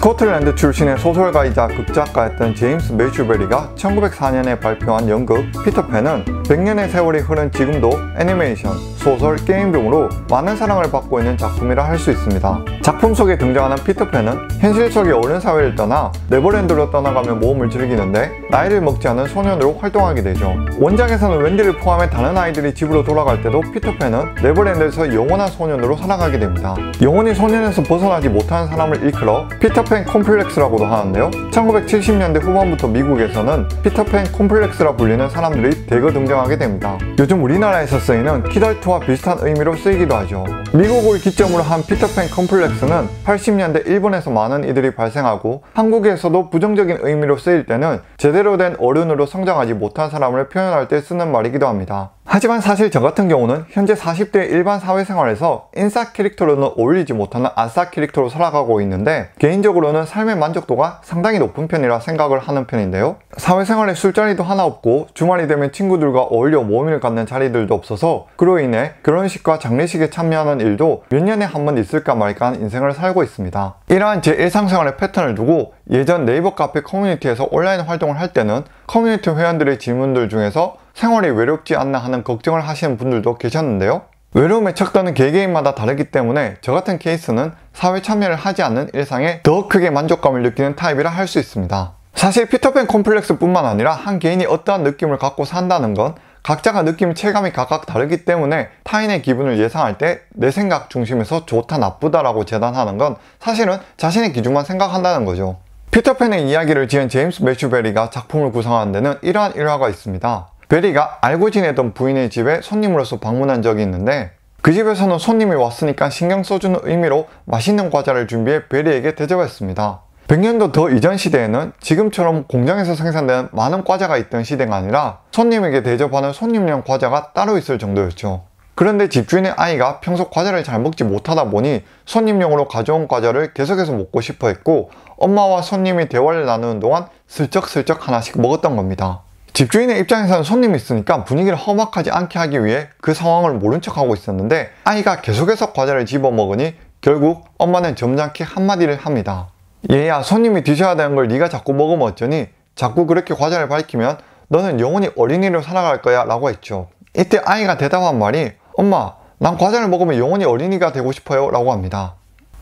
스코틀랜드 출신의 소설가이자 극작가였던 제임스 매슈베리가 1904년에 발표한 연극 피터팬은 100년의 세월이 흐른 지금도 애니메이션, 소설, 게임 등으로 많은 사랑을 받고 있는 작품이라 할 수 있습니다. 작품 속에 등장하는 피터팬은 현실적인 어른 사회를 떠나 네버랜드로 떠나가며 모험을 즐기는데 나이를 먹지 않은 소년으로 활동하게 되죠. 원작에서는 웬디를 포함해 다른 아이들이 집으로 돌아갈 때도 피터팬은 네버랜드에서 영원한 소년으로 살아가게 됩니다. 영원히 소년에서 벗어나지 못하는 사람을 이끌어 피터팬 콤플렉스라고도 하는데요. 1970년대 후반부터 미국에서는 피터팬 콤플렉스라 불리는 사람들이 대거 등장하게 됩니다. 요즘 우리나라에서 쓰이는 키덜트 컴플와 비슷한 의미로 쓰이기도 하죠. 미국을 기점으로 한 피터팬 컴플렉스는 80년대 일본에서 많은 이들이 발생하고 한국에서도 부정적인 의미로 쓰일 때는 제대로 된 어른으로 성장하지 못한 사람을 표현할 때 쓰는 말이기도 합니다. 하지만 사실 저 같은 경우는 현재 40대 일반 사회생활에서 인싸 캐릭터로는 어울리지 못하는 아싸 캐릭터로 살아가고 있는데 개인적으로는 삶의 만족도가 상당히 높은 편이라 생각을 하는 편인데요. 사회생활에 술자리도 하나 없고 주말이 되면 친구들과 어울려 모임을 갖는 자리들도 없어서 그로 인해 결혼식과 장례식에 참여하는 일도 몇 년에 한 번 있을까 말까 하는 인생을 살고 있습니다. 이러한 제 일상생활의 패턴을 두고 예전 네이버 카페 커뮤니티에서 온라인 활동을 할 때는 커뮤니티 회원들의 질문들 중에서 생활이 외롭지 않나 하는 걱정을 하시는 분들도 계셨는데요. 외로움의 척도는 개개인마다 다르기 때문에 저 같은 케이스는 사회 참여를 하지 않는 일상에 더 크게 만족감을 느끼는 타입이라 할 수 있습니다. 사실 피터팬 콤플렉스뿐만 아니라 한 개인이 어떠한 느낌을 갖고 산다는 건 각자가 느낌 체감이 각각 다르기 때문에 타인의 기분을 예상할 때 내 생각 중심에서 좋다 나쁘다라고 재단하는 건 사실은 자신의 기준만 생각한다는 거죠. 피터팬의 이야기를 지은 제임스 매슈베리가 작품을 구성하는 데는 이러한 일화가 있습니다. 베리가 알고 지내던 부인의 집에 손님으로서 방문한 적이 있는데 그 집에서는 손님이 왔으니까 신경 써주는 의미로 맛있는 과자를 준비해 베리에게 대접했습니다. 100년도 더 이전 시대에는 지금처럼 공장에서 생산된 많은 과자가 있던 시대가 아니라 손님에게 대접하는 손님용 과자가 따로 있을 정도였죠. 그런데 집주인의 아이가 평소 과자를 잘 먹지 못하다 보니 손님용으로 가져온 과자를 계속해서 먹고 싶어 했고 엄마와 손님이 대화를 나누는 동안 슬쩍슬쩍 하나씩 먹었던 겁니다. 집주인의 입장에서는 손님이 있으니까 분위기를 험악하지 않게 하기 위해 그 상황을 모른 척하고 있었는데 아이가 계속해서 과자를 집어먹으니 결국 엄마는 점잖게 한마디를 합니다. 얘야 손님이 드셔야 되는 걸 네가 자꾸 먹으면 어쩌니? 자꾸 그렇게 과자를 밝히면 너는 영원히 어린이로 살아갈 거야 라고 했죠. 이때 아이가 대답한 말이 엄마 난 과자를 먹으면 영원히 어린이가 되고 싶어요 라고 합니다.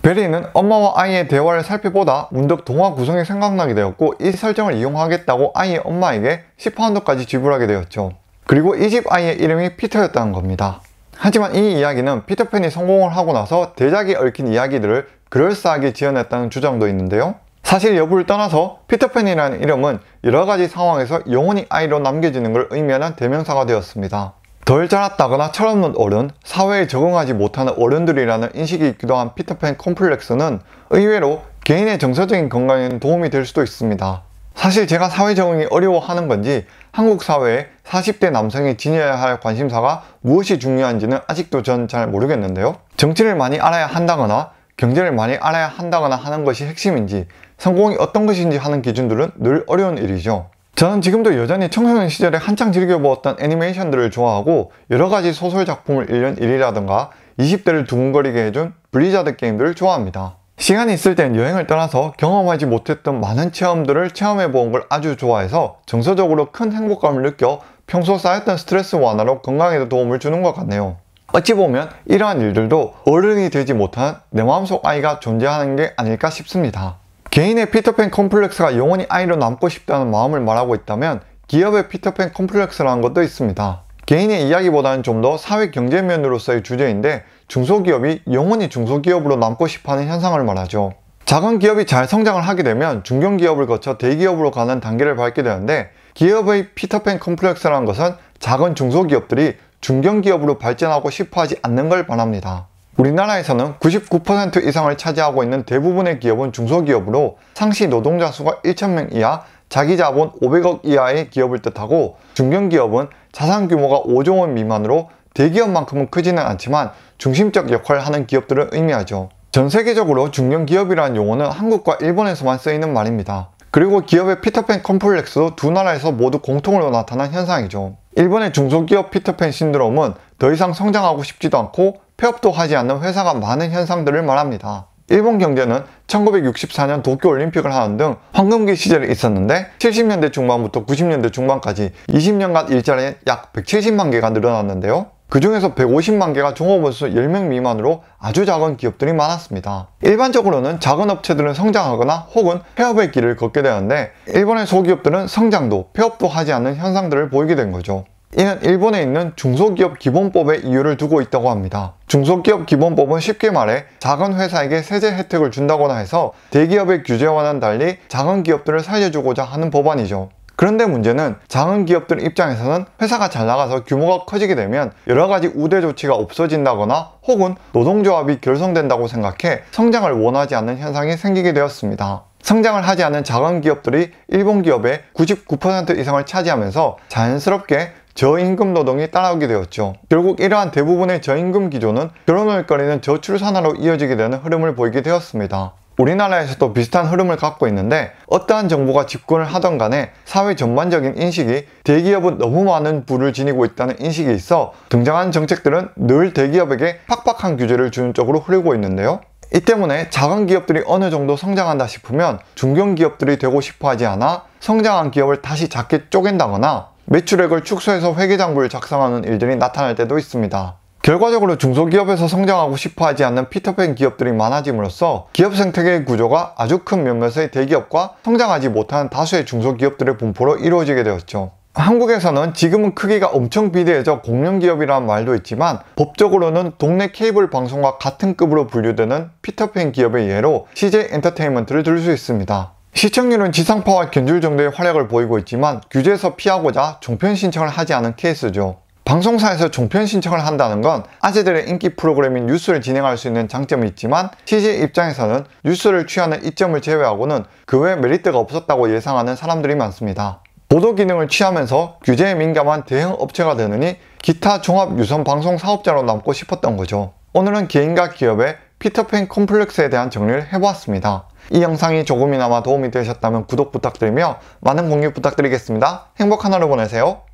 베리는 엄마와 아이의 대화를 살펴보다 문득 동화 구성이 생각나게 되었고 이 설정을 이용하겠다고 아이의 엄마에게 10파운드까지 지불하게 되었죠. 그리고 이 집 아이의 이름이 피터였다는 겁니다. 하지만 이 이야기는 피터팬이 성공을 하고 나서 대작에 얽힌 이야기들을 그럴싸하게 지어냈다는 주장도 있는데요. 사실 여부를 떠나서 피터팬이라는 이름은 여러가지 상황에서 영원히 아이로 남겨지는 걸 의미하는 대명사가 되었습니다. 덜 자랐다거나 철없는 어른, 사회에 적응하지 못하는 어른들이라는 인식이 있기도 한 피터팬 콤플렉스는 의외로 개인의 정서적인 건강에는 도움이 될 수도 있습니다. 사실 제가 사회 적응이 어려워하는 건지 한국 사회에 40대 남성이 지녀야 할 관심사가 무엇이 중요한지는 아직도 전 잘 모르겠는데요. 정치를 많이 알아야 한다거나 경제를 많이 알아야 한다거나 하는 것이 핵심인지 성공이 어떤 것인지 하는 기준들은 늘 어려운 일이죠. 저는 지금도 여전히 청소년 시절에 한창 즐겨보았던 애니메이션들을 좋아하고 여러가지 소설 작품을 1년 1이라든가 20대를 두근거리게 해준 블리자드 게임들을 좋아합니다. 시간이 있을 땐 여행을 떠나서 경험하지 못했던 많은 체험들을 체험해보는 걸 아주 좋아해서 정서적으로 큰 행복감을 느껴 평소 쌓였던 스트레스 완화로 건강에도 도움을 주는 것 같네요. 어찌 보면 이러한 일들도 어른이 되지 못한 내 마음속 아이가 존재하는 게 아닐까 싶습니다. 개인의 피터팬 컴플렉스가 영원히 아이로 남고 싶다는 마음을 말하고 있다면 기업의 피터팬 컴플렉스라는 것도 있습니다. 개인의 이야기보다는 좀 더 사회 경제 면으로서의 주제인데 중소기업이 영원히 중소기업으로 남고 싶어하는 현상을 말하죠. 작은 기업이 잘 성장을 하게 되면 중견기업을 거쳐 대기업으로 가는 단계를 밟게 되는데 기업의 피터팬 컴플렉스라는 것은 작은 중소기업들이 중견기업으로 발전하고 싶어하지 않는 걸 바랍니다. 우리나라에서는 99% 이상을 차지하고 있는 대부분의 기업은 중소기업으로 상시 노동자 수가 1,000명 이하, 자기 자본 500억 이하의 기업을 뜻하고 중견기업은 자산 규모가 5조 원 미만으로 대기업만큼은 크지는 않지만 중심적 역할을 하는 기업들을 의미하죠. 전 세계적으로 중견기업이라는 용어는 한국과 일본에서만 쓰이는 말입니다. 그리고 기업의 피터팬 컴플렉스도 두 나라에서 모두 공통으로 나타난 현상이죠. 일본의 중소기업 피터팬 신드롬은 더 이상 성장하고 싶지도 않고 폐업도 하지 않는 회사가 많은 현상들을 말합니다. 일본 경제는 1964년 도쿄올림픽을 하는 등 황금기 시절이 있었는데 70년대 중반부터 90년대 중반까지 20년간 일자리 약 170만 개가 늘어났는데요. 그 중에서 150만 개가 종업원수 10명 미만으로 아주 작은 기업들이 많았습니다. 일반적으로는 작은 업체들은 성장하거나 혹은 폐업의 길을 걷게 되는데 일본의 소기업들은 성장도 폐업도 하지 않는 현상들을 보이게 된 거죠. 이는 일본에 있는 중소기업 기본법의 이유를 두고 있다고 합니다. 중소기업 기본법은 쉽게 말해 작은 회사에게 세제 혜택을 준다거나 해서 대기업의 규제와는 달리 작은 기업들을 살려주고자 하는 법안이죠. 그런데 문제는 작은 기업들 입장에서는 회사가 잘 나가서 규모가 커지게 되면 여러 가지 우대 조치가 없어진다거나 혹은 노동조합이 결성된다고 생각해 성장을 원하지 않는 현상이 생기게 되었습니다. 성장을 하지 않은 작은 기업들이 일본 기업의 99% 이상을 차지하면서 자연스럽게 저임금 노동이 따라오게 되었죠. 결국 이러한 대부분의 저임금 기조는 결혼을 꺼리는 저출산화로 이어지게 되는 흐름을 보이게 되었습니다. 우리나라에서도 비슷한 흐름을 갖고 있는데 어떠한 정부가 집권을 하던 간에 사회 전반적인 인식이 대기업은 너무 많은 부를 지니고 있다는 인식이 있어 등장한 정책들은 늘 대기업에게 팍팍한 규제를 주는 쪽으로 흐르고 있는데요. 이 때문에 작은 기업들이 어느 정도 성장한다 싶으면 중견기업들이 되고 싶어 하지 않아 성장한 기업을 다시 작게 쪼갠다거나 매출액을 축소해서 회계장부를 작성하는 일들이 나타날 때도 있습니다. 결과적으로 중소기업에서 성장하고 싶어 하지 않는 피터팬 기업들이 많아짐으로써 기업 생태계의 구조가 아주 큰 몇몇의 대기업과 성장하지 못하는 다수의 중소기업들의 분포로 이루어지게 되었죠. 한국에서는 지금은 크기가 엄청 비대해져 공룡기업이라는 말도 있지만 법적으로는 동네 케이블 방송과 같은 급으로 분류되는 피터팬 기업의 예로 CJ 엔터테인먼트를 들 수 있습니다. 시청률은 지상파와 견줄 정도의 활약을 보이고 있지만 규제에서 피하고자 종편 신청을 하지 않은 케이스죠. 방송사에서 종편 신청을 한다는 건 아재들의 인기 프로그램인 뉴스를 진행할 수 있는 장점이 있지만 TJ 입장에서는 뉴스를 취하는 이점을 제외하고는 그 외 메리트가 없었다고 예상하는 사람들이 많습니다. 보도 기능을 취하면서 규제에 민감한 대형 업체가 되느니 기타 종합 유선 방송 사업자로 남고 싶었던 거죠. 오늘은 개인과 기업의 피터팬 콤플렉스에 대한 정리를 해보았습니다. 이 영상이 조금이나마 도움이 되셨다면 구독 부탁드리며 많은 공유 부탁드리겠습니다. 행복한 하루 보내세요.